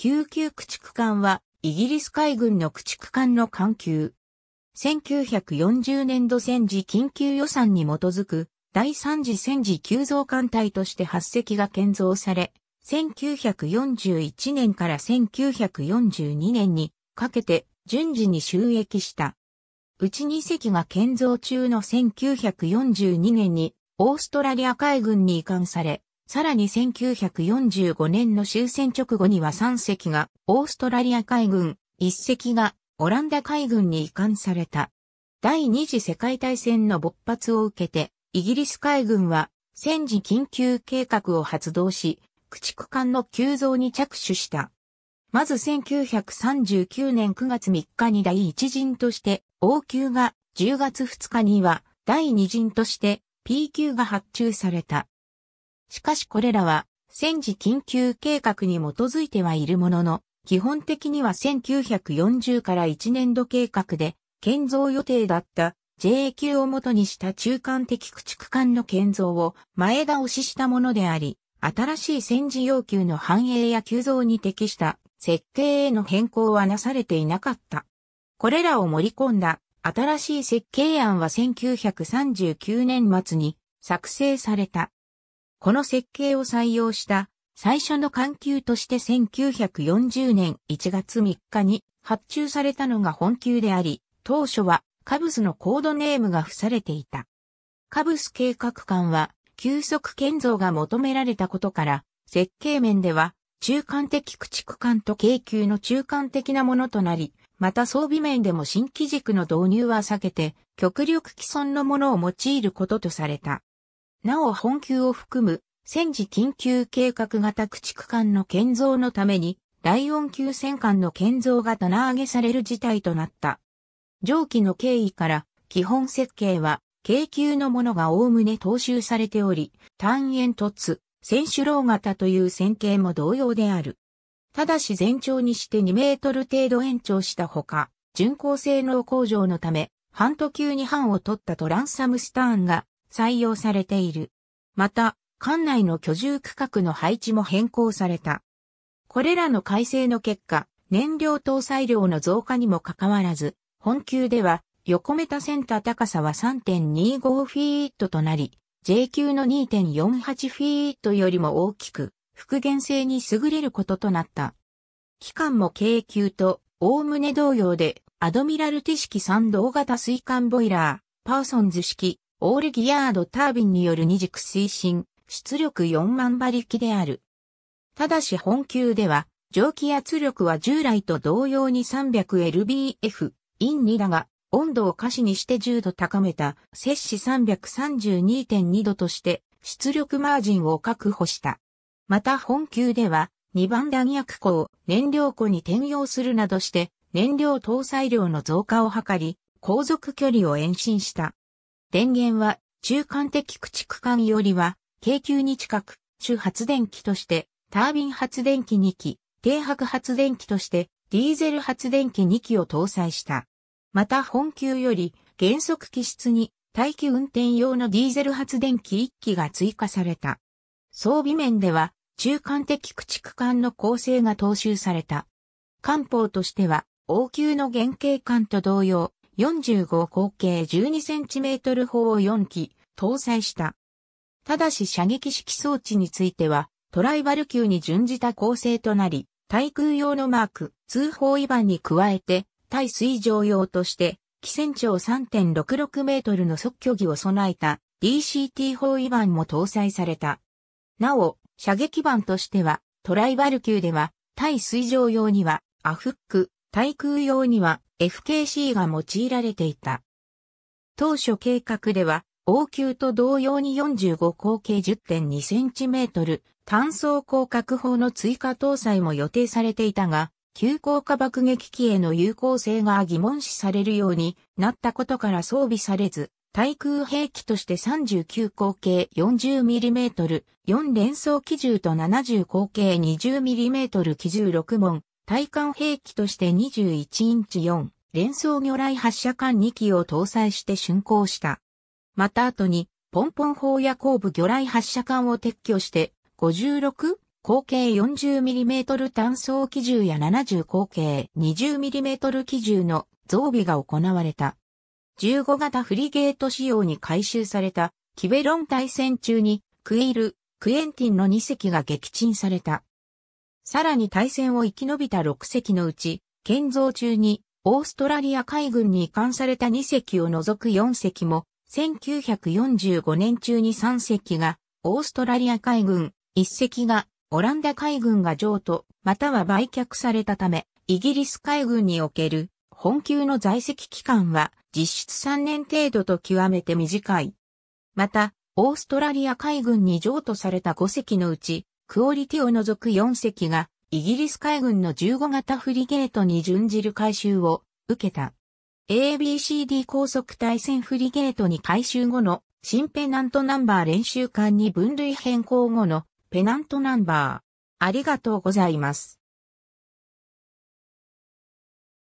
救急駆逐艦は、イギリス海軍の駆逐艦の艦級。1940年度戦時緊急予算に基づく、第3次戦時急増艦隊として8隻が建造され、1941年から1942年にかけて順次に収益した。うち2隻が建造中の1942年にオーストラリア海軍に移管され、さらに1945年の終戦直後には3隻がオーストラリア海軍、1隻がオランダ海軍に移管された。第二次世界大戦の勃発を受けて、イギリス海軍は戦時緊急計画を発動し、駆逐艦の急増に着手した。まず1939年9月3日に第1陣として、王級が10月2日には第2陣として P 級が発注された。しかしこれらは、戦時緊急計画に基づいてはいるものの、基本的には1940から1年度計画で、建造予定だった j q を元にした中間的駆逐艦の建造を前倒ししたものであり、新しい戦時要求の反映や急増に適した設計への変更はなされていなかった。これらを盛り込んだ新しい設計案は1939年末に作成された。この設計を採用した最初の環球として1940年1月3日に発注されたのが本球であり、当初はカブスのコードネームが付されていた。カブス計画館は急速建造が求められたことから、設計面では中間的駆逐艦と京急の中間的なものとなり、また装備面でも新機軸の導入は避けて、極力既存のものを用いることとされた。なお本級を含む戦時緊急計画型駆逐艦の建造のために、ライオン級戦艦の建造が棚上げされる事態となった。上記の経緯から、基本設計は、軽級のものがおおむね踏襲されており、単円突、選手楼型という線形も同様である。ただし全長にして2メートル程度延長したほか、巡航性能向上のため、半途級に半を取ったトランサムスターンが採用されている。また、館内の居住区画の配置も変更された。これらの改正の結果、燃料搭載量の増加にもかかわらず、本級では横メタセンター高さは3.25フィートとなり、J 級の2.48フィートよりも大きく、復元性に優れることとなった。期間も軽級と、おおむね同様で、アドミラルティ式3同型水管ボイラー、パーソンズ式、オールギアードタービンによる二軸推進、出力4万馬力である。ただし本級では、蒸気圧力は従来と同様に 300lbf、イン2だが、温度を可視にして10度高めた、摂氏332.2度として、出力マージンを確保した。また本級では、2番弾薬庫を燃料庫に転用するなどして、燃料搭載量の増加を図り、航続距離を延伸した。電源は中間的駆逐艦よりは、京急に近く、主発電機として、タービン発電機2機、停泊発電機として、ディーゼル発電機2機を搭載した。また本級より、原則機室に、待機運転用のディーゼル発電機1機が追加された。装備面では、中間的駆逐艦の構成が踏襲された。艦砲としては、王急の原型艦と同様、45口径 12cm 砲を4機搭載した。ただし射撃式装置については、トライバル級に準じた構成となり、対空用のマーク、通報違板に加えて、対水上用として、機船長3.66メートルの即距技を備えた DCT 砲違板も搭載された。なお、射撃板としては、トライバル級では、対水上用には、アフック、対空用には、FKC が用いられていた。当初計画では、王宮と同様に45口径 10.2cm 単装広格砲の追加搭載も予定されていたが、急降下爆撃機への有効性が疑問視されるようになったことから装備されず、対空兵器として39口径 40mm、4連装機銃と70口径 20mm 機銃6門、対艦兵器として21インチ4連装魚雷発射管2機を搭載して竣工した。また後に、ポンポン砲や後部魚雷発射管を撤去して、56、口径 40mm 単装機銃や70口径 20mm 機銃の増備が行われた。15型フリゲート仕様に改修された、キベロン対戦中に、クイール、クエンティンの2隻が撃沈された。さらに大戦を生き延びた6隻のうち、建造中にオーストラリア海軍に移管された2隻を除く4隻も、1945年中に3隻がオーストラリア海軍、1隻がオランダ海軍が譲渡、または売却されたため、イギリス海軍における本級の在籍期間は実質3年程度と極めて短い。また、オーストラリア海軍に譲渡された5隻のうち、クオリティを除く4隻が、イギリス海軍の15型フリゲートに準じる改修を受けた。ABCD 高速対戦フリゲートに改修後の新ペナントナンバー練習艦に分類変更後のペナントナンバー。ありがとうございます。